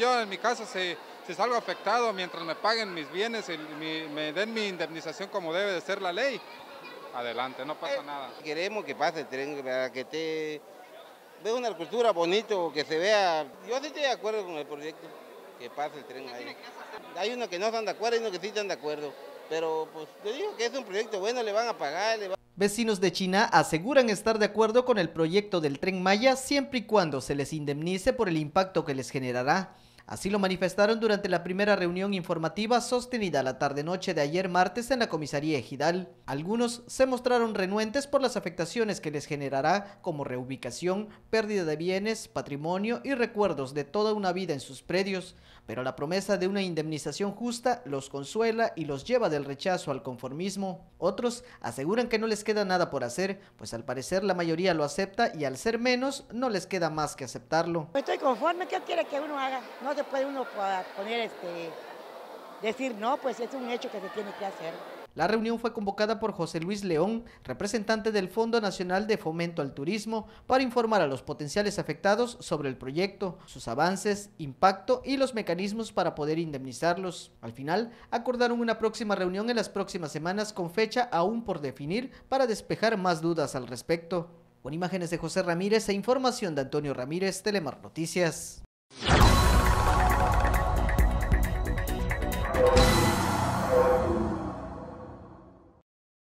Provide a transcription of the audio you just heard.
Yo en mi casa si, si salgo afectado, mientras me paguen mis bienes y me den mi indemnización como debe de ser la ley, adelante, no pasa eh, nada. Queremos que pase el tren, que te vea una cultura bonito, que se vea. Yo sí estoy de acuerdo con el proyecto, que pase el tren Hay unos que no están de acuerdo y unos que sí están de acuerdo, pero pues te digo que es un proyecto bueno, le van a pagar, le Vecinos de China aseguran estar de acuerdo con el proyecto del tren Maya siempre y cuando se les indemnice por el impacto que les generará. Así lo manifestaron durante la primera reunión informativa sostenida la tarde-noche de ayer martes en la comisaría Ejidal. Algunos se mostraron renuentes por las afectaciones que les generará como reubicación, pérdida de bienes, patrimonio y recuerdos de toda una vida en sus predios, pero la promesa de una indemnización justa los consuela y los lleva del rechazo al conformismo. Otros aseguran que no les queda nada por hacer, pues al parecer la mayoría lo acepta y al ser menos no les queda más que aceptarlo. Estoy conforme, ¿qué quiere que uno haga? puede uno poner, este, decir no, pues es un hecho que se tiene que hacer. La reunión fue convocada por José Luis León, representante del Fondo Nacional de Fomento al Turismo, para informar a los potenciales afectados sobre el proyecto, sus avances, impacto y los mecanismos para poder indemnizarlos. Al final, acordaron una próxima reunión en las próximas semanas con fecha aún por definir para despejar más dudas al respecto. Con imágenes de José Ramírez e información de Antonio Ramírez, Telemar Noticias.